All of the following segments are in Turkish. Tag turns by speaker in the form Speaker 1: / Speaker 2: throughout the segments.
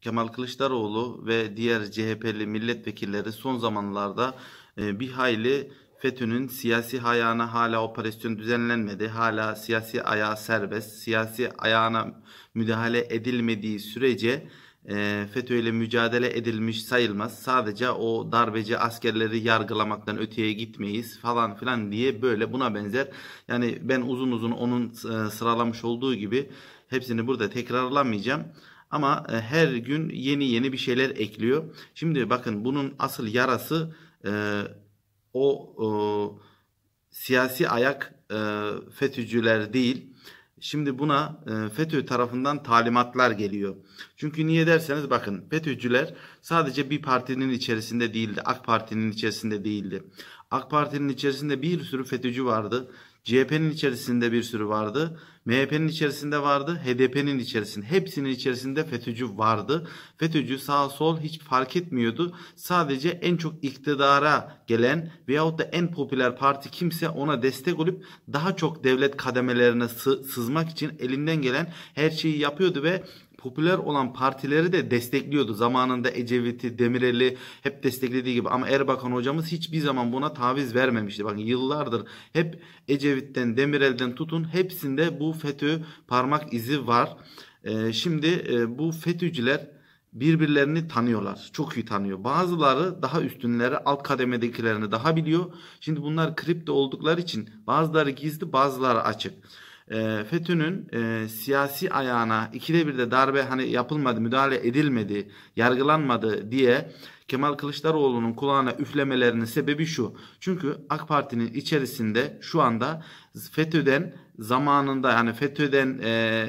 Speaker 1: Kemal Kılıçdaroğlu ve diğer CHP'li milletvekilleri son zamanlarda e, bir hayli FETÖ'nün siyasi ayağına hala operasyon düzenlenmedi. Hala siyasi ayağı serbest. Siyasi ayağına müdahale edilmediği sürece e, FETÖ ile mücadele edilmiş sayılmaz. Sadece o darbeci askerleri yargılamaktan öteye gitmeyiz falan filan diye böyle buna benzer. Yani ben uzun uzun onun e, sıralamış olduğu gibi hepsini burada tekrarlamayacağım. Ama e, her gün yeni yeni bir şeyler ekliyor. Şimdi bakın bunun asıl yarası e, o e, siyasi ayak e, FETÖ'cüler değil. Şimdi buna e, FETÖ tarafından talimatlar geliyor. Çünkü niye derseniz bakın FETÖ'cüler sadece bir partinin içerisinde değildi. AK Parti'nin içerisinde değildi. AK Parti'nin içerisinde bir sürü FETÖ'cü vardı. CHP'nin içerisinde bir sürü vardı. MHP'nin içerisinde vardı. HDP'nin içerisinde. Hepsinin içerisinde FETÖ'cü vardı. FETÖ'cü sağ sol hiç fark etmiyordu. Sadece en çok iktidara gelen veyahut da en popüler parti kimse ona destek olup daha çok devlet kademelerine sızmak için elinden gelen her şeyi yapıyordu ve popüler olan partileri de destekliyordu. Zamanında Ecevit'i, Demirel'i hep desteklediği gibi ama Erbakan hocamız hiçbir zaman buna taviz vermemişti. Bakın yıllardır hep Ecevit'ten, Demirel'den tutun hepsinde bu FETÖ parmak izi var. Ee, şimdi e, bu FETÖ'cüler birbirlerini tanıyorlar. Çok iyi tanıyor. Bazıları daha üstünleri alt kademedekilerini daha biliyor. Şimdi bunlar kripto oldukları için bazıları gizli bazıları açık. Ee, FETÖ'nün e, siyasi ayağına ikide bir de darbe hani yapılmadı, müdahale edilmedi, yargılanmadı diye Kemal Kılıçdaroğlu'nun kulağına üflemelerinin sebebi şu. Çünkü AK Parti'nin içerisinde şu anda FETÖ'den zamanında yani FETÖ'den e,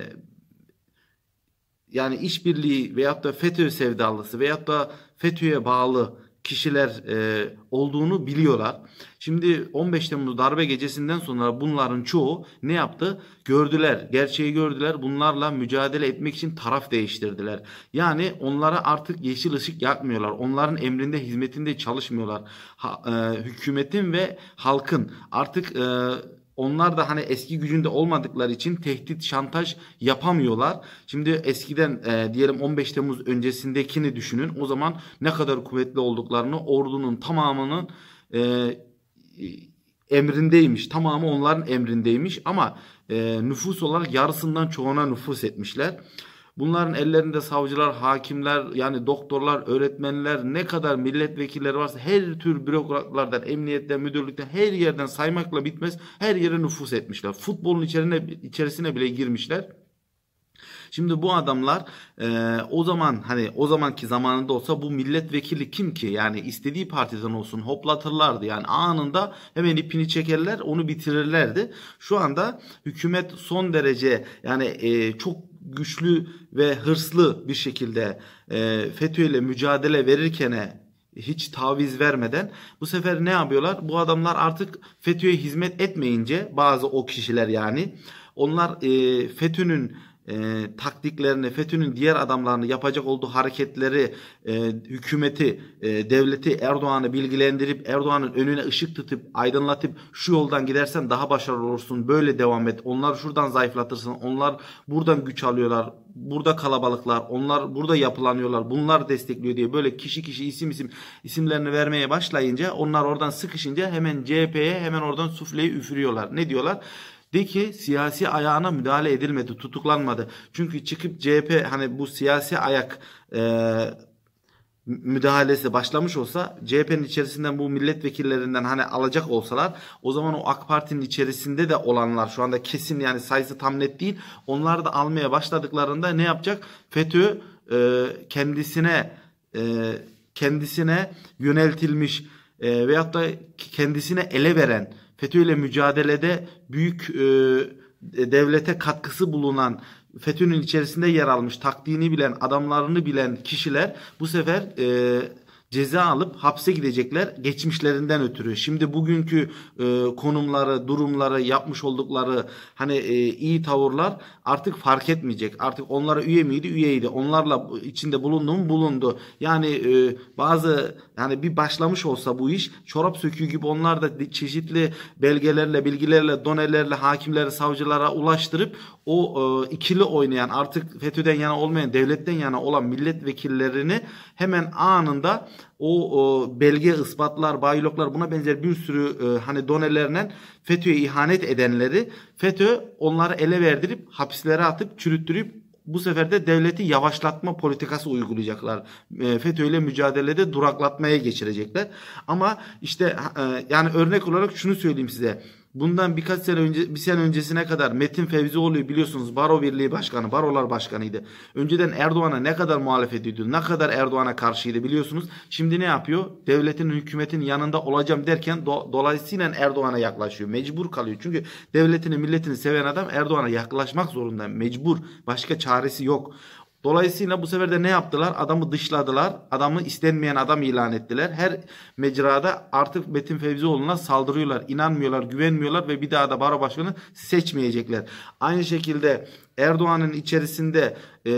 Speaker 1: yani işbirliği veyahut da FETÖ sevdalısı veyahut da FETÖ'ye bağlı kişiler e, olduğunu biliyorlar. Şimdi 15 Temmuz darbe gecesinden sonra bunların çoğu ne yaptı? Gördüler, gerçeği gördüler. Bunlarla mücadele etmek için taraf değiştirdiler. Yani onlara artık yeşil ışık yakmıyorlar. Onların emrinde, hizmetinde çalışmıyorlar. Ha, e, hükümetin ve halkın artık e, onlar da hani eski gücünde olmadıkları için tehdit, şantaj yapamıyorlar. Şimdi eskiden e, diyelim 15 Temmuz öncesindekini düşünün. O zaman ne kadar kuvvetli olduklarını ordunun tamamının e, e, emrindeymiş. Tamamı onların emrindeymiş ama e, nüfus olarak yarısından çoğuna nüfus etmişler. Bunların ellerinde savcılar, hakimler, yani doktorlar, öğretmenler, ne kadar milletvekilleri varsa her tür bürokratlardan, emniyetten, müdürlükten her yerden saymakla bitmez. Her yere nüfus etmişler. Futbolun içerine, içerisine bile girmişler. Şimdi bu adamlar e, o zaman hani o zamanki zamanında olsa bu milletvekili kim ki? Yani istediği partiden olsun hoplatırlardı. Yani anında hemen ipini çekerler onu bitirirlerdi. Şu anda hükümet son derece yani e, çok güçlü ve hırslı bir şekilde e, FETÖ ile mücadele verirken hiç taviz vermeden bu sefer ne yapıyorlar? Bu adamlar artık FETÖ'ye hizmet etmeyince bazı o kişiler yani onlar e, FETÖ'nün e, taktiklerini, FETÖ'nün diğer adamlarını yapacak olduğu hareketleri, e, hükümeti, e, devleti Erdoğan'ı bilgilendirip Erdoğan'ın önüne ışık tutup aydınlatıp şu yoldan gidersen daha başarılı olursun. Böyle devam et. Onlar şuradan zayıflatırsın. Onlar buradan güç alıyorlar. Burada kalabalıklar. Onlar burada yapılanıyorlar. Bunlar destekliyor diye böyle kişi kişi isim isim isimlerini vermeye başlayınca onlar oradan sıkışınca hemen CHP'ye hemen oradan sufleyi üfürüyorlar. Ne diyorlar? De ki siyasi ayağına müdahale edilmedi, tutuklanmadı. Çünkü çıkıp CHP hani bu siyasi ayak e, müdahalesi başlamış olsa CHP'nin içerisinden bu milletvekillerinden hani alacak olsalar o zaman o AK Parti'nin içerisinde de olanlar şu anda kesin yani sayısı tam net değil. Onlar da almaya başladıklarında ne yapacak? FETÖ e, kendisine e, kendisine yöneltilmiş e, veyahut da kendisine ele veren Fetö ile mücadelede büyük e, e, devlete katkısı bulunan FETÖ'nün içerisinde yer almış taktiğini bilen adamlarını bilen kişiler bu sefer e, ceza alıp hapse gidecekler geçmişlerinden ötürü. Şimdi bugünkü e, konumları, durumları, yapmış oldukları hani e, iyi tavırlar artık fark etmeyecek. Artık onlara üye miydi? Üyeydi. Onlarla içinde bulundu mu? Bulundu. Yani e, bazı yani bir başlamış olsa bu iş çorap söküğü gibi onlar da çeşitli belgelerle, bilgilerle, donelerle hakimlere, savcılara ulaştırıp o e, ikili oynayan artık FETÖ'den yana olmayan, devletten yana olan milletvekillerini hemen anında o e, belge ispatlar, bayloklar buna benzer bir sürü e, hani donelerle FETÖ'ye ihanet edenleri FETÖ onları ele verdirip hapislere atıp çürüttürüp bu sefer de devleti yavaşlatma politikası uygulayacaklar. E, FETÖ ile mücadelede duraklatmaya geçirecekler. Ama işte e, yani örnek olarak şunu söyleyeyim size. Bundan birkaç sene önce bir sene öncesine kadar Metin Fevzioğlu biliyorsunuz Baro Birliği Başkanı, Barolar Başkanıydı. Önceden Erdoğan'a ne kadar muhalefet ediyordu, ne kadar Erdoğan'a karşıydı biliyorsunuz. Şimdi ne yapıyor? Devletin, hükümetin yanında olacağım derken do dolayısıyla Erdoğan'a yaklaşıyor. Mecbur kalıyor. Çünkü devletini, milletini seven adam Erdoğan'a yaklaşmak zorunda. Mecbur. Başka çaresi yok. Dolayısıyla bu sefer de ne yaptılar? Adamı dışladılar. Adamı istenmeyen adam ilan ettiler. Her mecrada artık Metin Fevzioğlu'na saldırıyorlar. İnanmıyorlar, güvenmiyorlar ve bir daha da baro başkanı seçmeyecekler. Aynı şekilde Erdoğan'ın içerisinde e,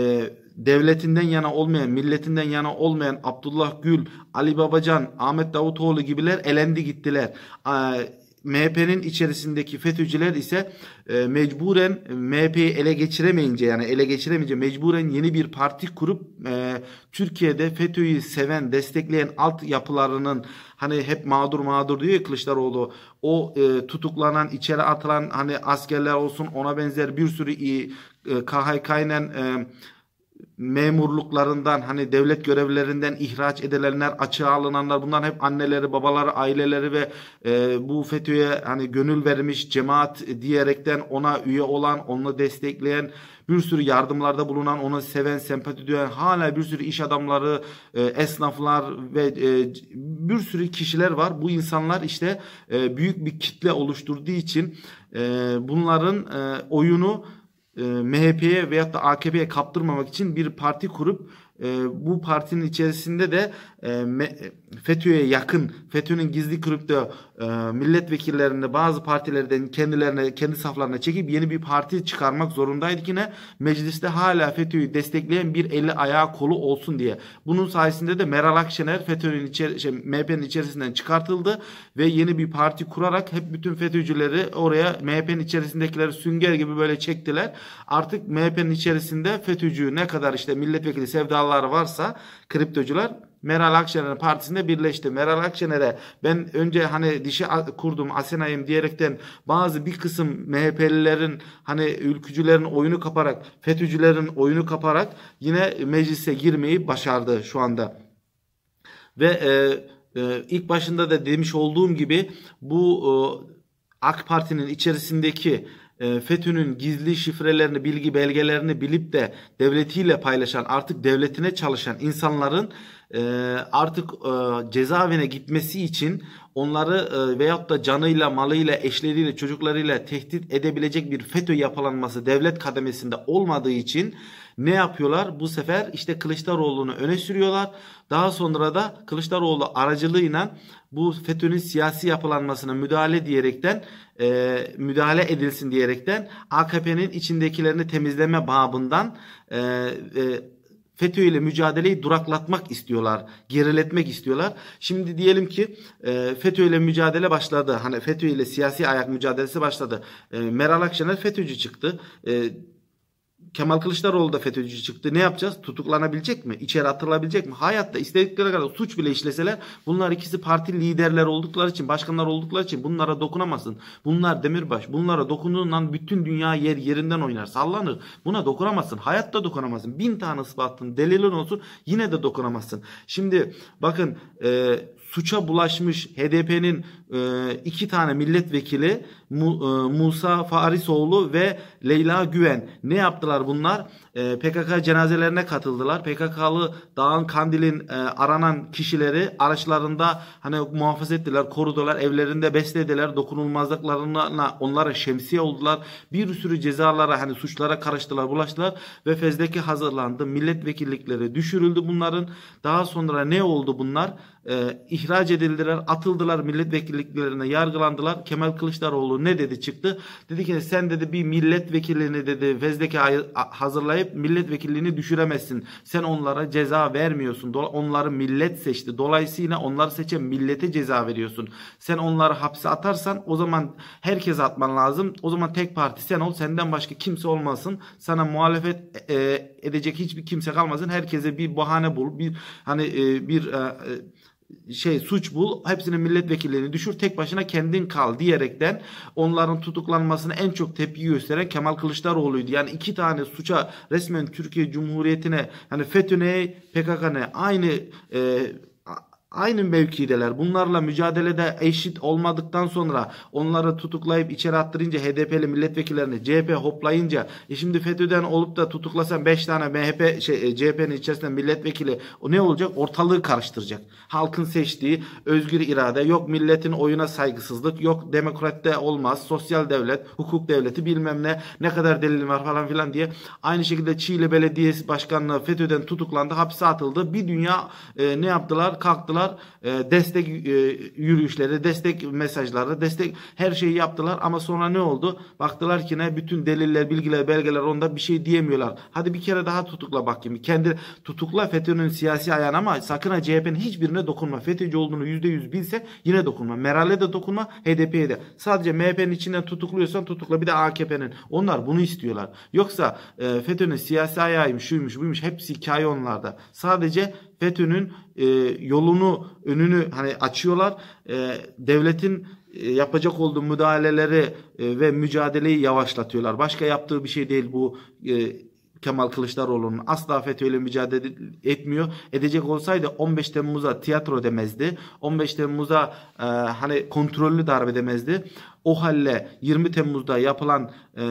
Speaker 1: devletinden yana olmayan, milletinden yana olmayan Abdullah Gül, Ali Babacan, Ahmet Davutoğlu gibiler elendi gittiler. E, MHP'nin içerisindeki FETÖ'cüler ise e, mecburen MHP'yi ele geçiremeyince yani ele geçiremeyince mecburen yeni bir parti kurup e, Türkiye'de FETÖ'yü seven, destekleyen alt yapılarının hani hep mağdur mağdur diyor ya Kılıçdaroğlu o e, tutuklanan, içeri atılan hani askerler olsun ona benzer bir sürü iyi e, KHK e, memurluklarından hani devlet görevlerinden ihraç edilenler açığa alınanlar bunlar hep anneleri babaları aileleri ve e, bu FETÖ'ye hani gönül vermiş cemaat diyerekten ona üye olan onu destekleyen bir sürü yardımlarda bulunan onu seven sempati duyan hala bir sürü iş adamları e, esnaflar ve e, bir sürü kişiler var bu insanlar işte e, büyük bir kitle oluşturduğu için e, bunların e, oyunu e, MHP'ye veyahut da AKP'ye kaptırmamak için bir parti kurup e, bu partinin içerisinde de e, FETÖ'ye yakın, FETÖ'nün gizli kripto e, milletvekillerini bazı partilerden kendilerine, kendi saflarına çekip yeni bir parti çıkarmak zorundaydı ki ne? Mecliste hala FETÖ'yü destekleyen bir eli ayağı kolu olsun diye. Bunun sayesinde de Meral Akşener FETÖ'nün içer şey, MHP'nin içerisinden çıkartıldı ve yeni bir parti kurarak hep bütün FETÖ'cüleri oraya MHP'nin içerisindekileri sünger gibi böyle çektiler. Artık MHP'nin içerisinde FETÖ'cü ne kadar işte milletvekili sevdalar varsa kriptocular Meral Akşener partisinde birleşti. Meral Akşener'e ben önce hani dişi kurdum Asena'yım diyerekten bazı bir kısım MHP'lilerin hani ülkücülerin oyunu kaparak FETÖ'cülerin oyunu kaparak yine meclise girmeyi başardı şu anda. Ve e, e, ilk başında da demiş olduğum gibi bu e, AK Parti'nin içerisindeki ee, FETÖ'nün gizli şifrelerini, bilgi belgelerini bilip de devletiyle paylaşan, artık devletine çalışan insanların e, artık e, cezaevine gitmesi için onları e, veyahut da canıyla, malıyla, eşleriyle, çocuklarıyla tehdit edebilecek bir FETÖ yapılanması devlet kademesinde olmadığı için ne yapıyorlar? Bu sefer işte Kılıçdaroğlu'nu öne sürüyorlar. Daha sonra da Kılıçdaroğlu aracılığıyla bu FETÖ'nün siyasi yapılanmasına müdahale diyerekten e, müdahale edilsin diyerekten AKP'nin içindekilerini temizleme babından e, e, FETÖ ile mücadeleyi duraklatmak istiyorlar, geriletmek istiyorlar. Şimdi diyelim ki e, FETÖ ile mücadele başladı. Hani FETÖ ile siyasi ayak mücadelesi başladı. E, Meral Akşener FETÖ'cü çıktı. E, Kemal Kılıçdaroğlu da FETÖ'cü çıktı. Ne yapacağız? Tutuklanabilecek mi? İçeri atılabilecek mi? Hayatta istedikleri kadar suç bile işleseler bunlar ikisi parti liderler oldukları için, başkanlar oldukları için bunlara dokunamazsın. Bunlar demirbaş. Bunlara dokunduğundan bütün dünya yer yerinden oynar. Sallanır. Buna dokunamazsın. Hayatta dokunamazsın. Bin tane ispatın, delilin olsun yine de dokunamazsın. Şimdi bakın e, suça bulaşmış HDP'nin e, iki tane milletvekili e, Musa Farisoğlu ve Leyla Güven ne yaptılar bunlar? E, ee, PKK cenazelerine katıldılar. PKK'lı Dağın Kandil'in e, aranan kişileri araçlarında hani muhafaza ettiler, korudular, evlerinde beslediler, dokunulmazlıklarına onlara şemsiye oldular. Bir sürü cezalara hani suçlara karıştılar, bulaştılar ve fezleke hazırlandı. Milletvekillikleri düşürüldü bunların. Daha sonra ne oldu bunlar? E, ihraç edildiler, atıldılar milletvekilliklerine yargılandılar. Kemal Kılıçdaroğlu ne dedi çıktı? Dedi ki sen dedi bir milletvekilini dedi vezdeki hazırlayıp milletvekilliğini düşüremezsin. Sen onlara ceza vermiyorsun. Onları millet seçti. Dolayısıyla onları seçen millete ceza veriyorsun. Sen onları hapse atarsan o zaman herkes atman lazım. O zaman tek parti sen ol. Senden başka kimse olmasın. Sana muhalefet e, e edecek hiçbir kimse kalmasın. Herkese bir bahane bul. Bir hani e, bir e, e şey suç bul hepsinin milletvekillerini düşür tek başına kendin kal diyerekten onların tutuklanmasına en çok tepki gösteren Kemal Kılıçdaroğlu'ydu. Yani iki tane suça resmen Türkiye Cumhuriyeti'ne hani FETÖ'ne PKK'ne aynı e, Aynı mevkideler. Bunlarla mücadelede eşit olmadıktan sonra onları tutuklayıp içeri attırınca HDP'li milletvekillerini CHP hoplayınca e şimdi FETÖ'den olup da tutuklasan 5 tane MHP şey, e, CHP'nin içerisinde milletvekili o ne olacak? Ortalığı karıştıracak. Halkın seçtiği özgür irade yok milletin oyuna saygısızlık yok demokratte olmaz sosyal devlet hukuk devleti bilmem ne ne kadar delil var falan filan diye aynı şekilde Çiğli Belediyesi Başkanlığı FETÖ'den tutuklandı hapse atıldı. Bir dünya e, ne yaptılar? Kalktılar bunlar e, ee, destek e, yürüyüşleri, destek mesajları, destek her şeyi yaptılar ama sonra ne oldu? Baktılar ki ne bütün deliller, bilgiler, belgeler onda bir şey diyemiyorlar. Hadi bir kere daha tutukla bakayım. Kendi tutukla FETÖ'nün siyasi ayağına ama sakın ha CHP'nin hiçbirine dokunma. FETÖ'cü olduğunu %100 bilse yine dokunma. Meral'e de dokunma, HDP'ye de. Sadece MHP'nin içinden tutukluyorsan tutukla bir de AKP'nin. Onlar bunu istiyorlar. Yoksa e, FETÖ'nün siyasi ayağıymış, şuymuş, buymuş hepsi hikaye onlarda. Sadece FETÖ'nün e, yolunu önünü hani açıyorlar. Ee, e, devletin yapacak olduğu müdahaleleri e, ve mücadeleyi yavaşlatıyorlar. Başka yaptığı bir şey değil bu e, Kemal Kılıçdaroğlu'nun asla FETÖ'yle mücadele etmiyor. Edecek olsaydı 15 Temmuz'a tiyatro demezdi. 15 Temmuz'a e, hani kontrollü darbe demezdi. O halle 20 Temmuz'da yapılan e,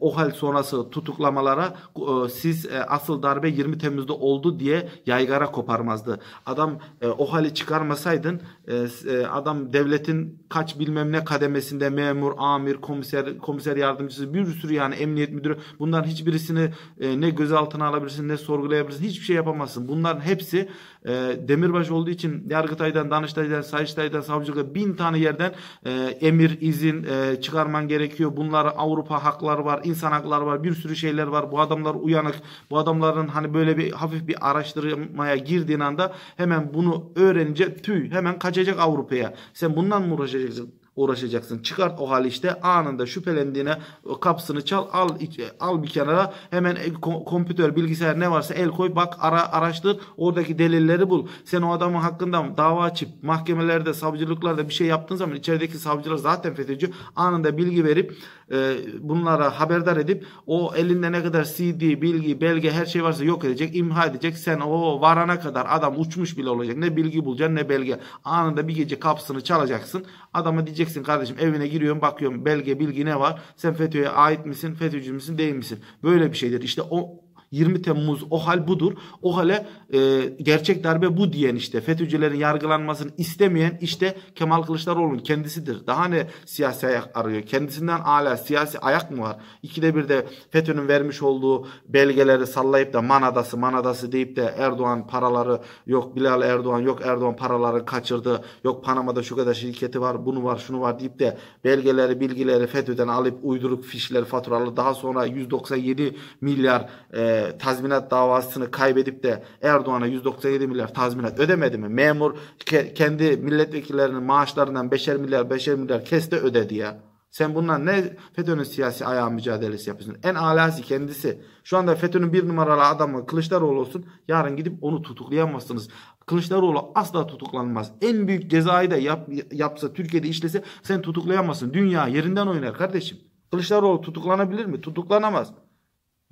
Speaker 1: OHAL sonrası tutuklamalara e, siz e, asıl darbe 20 Temmuz'da oldu diye yaygara koparmazdı. Adam e, hali çıkarmasaydın e, e, adam devletin kaç bilmem ne kademesinde memur, amir, komiser, komiser yardımcısı bir sürü yani emniyet müdürü bunların hiçbirisini e, ne gözaltına alabilirsin ne sorgulayabilirsin hiçbir şey yapamazsın. Bunların hepsi e, demirbaş olduğu için Yargıtay'dan, Danıştay'dan, Sayıştay'dan, Savcılık'a bin tane yerden e, emir, izin, senin e, çıkarman gerekiyor. Bunlar Avrupa hakları var, insan hakları var, bir sürü şeyler var. Bu adamlar uyanık. Bu adamların hani böyle bir hafif bir araştırmaya girdiğin anda hemen bunu öğrenince tüy hemen kaçacak Avrupa'ya. Sen bundan mı uğraşacaksın? uğraşacaksın. Çıkart o hal işte anında şüphelendiğine kapısını çal al e, al bir kenara hemen e, kompütör bilgisayar ne varsa el koy bak ara araştır oradaki delilleri bul. Sen o adamın hakkında dava açıp mahkemelerde savcılıklarda bir şey yaptığın zaman içerideki savcılar zaten FETÖ'cü anında bilgi verip e, bunlara haberdar edip o elinde ne kadar CD bilgi belge her şey varsa yok edecek imha edecek sen o varana kadar adam uçmuş bile olacak ne bilgi bulacaksın ne belge anında bir gece kapısını çalacaksın adama diyecek Gideceksin kardeşim evine giriyorum bakıyorum belge bilgi ne var? Sen FETÖ'ye ait misin? FETÖ'cü müsün değil misin? Böyle bir şeydir. İşte o 20 Temmuz o hal budur. O hale e, gerçek darbe bu diyen işte FETÖ'cülerin yargılanmasını istemeyen işte Kemal Kılıçdaroğlu'nun kendisidir. Daha ne siyasi ayak arıyor? Kendisinden hala siyasi ayak mı var? İkide bir de FETÖ'nün vermiş olduğu belgeleri sallayıp da Manadası Manadası deyip de Erdoğan paraları yok Bilal Erdoğan yok Erdoğan paraları kaçırdı. Yok Panama'da şu kadar şirketi var bunu var şunu var deyip de belgeleri bilgileri FETÖ'den alıp uyduruk fişleri faturalı daha sonra 197 milyar e, tazminat davasını kaybedip de Erdoğan'a 197 milyar tazminat ödemedi mi? Memur ke, kendi milletvekillerinin maaşlarından 5'er milyar 5'er milyar kesti ödedi ya. Sen bundan ne FETÖ'nün siyasi ayağı mücadelesi yapıyorsun? En alası kendisi. Şu anda FETÖ'nün bir numaralı adamı Kılıçdaroğlu olsun. Yarın gidip onu tutuklayamazsınız. Kılıçdaroğlu asla tutuklanmaz. En büyük cezayı da yap, yapsa Türkiye'de işlese sen tutuklayamazsın. Dünya yerinden oynar kardeşim. Kılıçdaroğlu tutuklanabilir mi? Tutuklanamaz.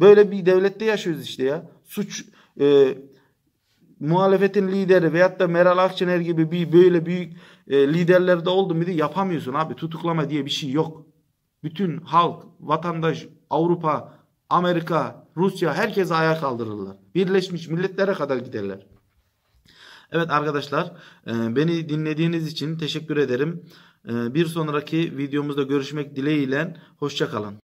Speaker 1: Böyle bir devlette yaşıyoruz işte ya. Suç e, muhalefetin lideri veyahut da Meral Akşener gibi bir böyle büyük e, liderlerde oldu muydu yapamıyorsun abi. Tutuklama diye bir şey yok. Bütün halk, vatandaş, Avrupa, Amerika, Rusya herkese ayağa kaldırırlar. Birleşmiş Milletler'e kadar giderler. Evet arkadaşlar e, beni dinlediğiniz için teşekkür ederim. E, bir sonraki videomuzda görüşmek dileğiyle hoşçakalın.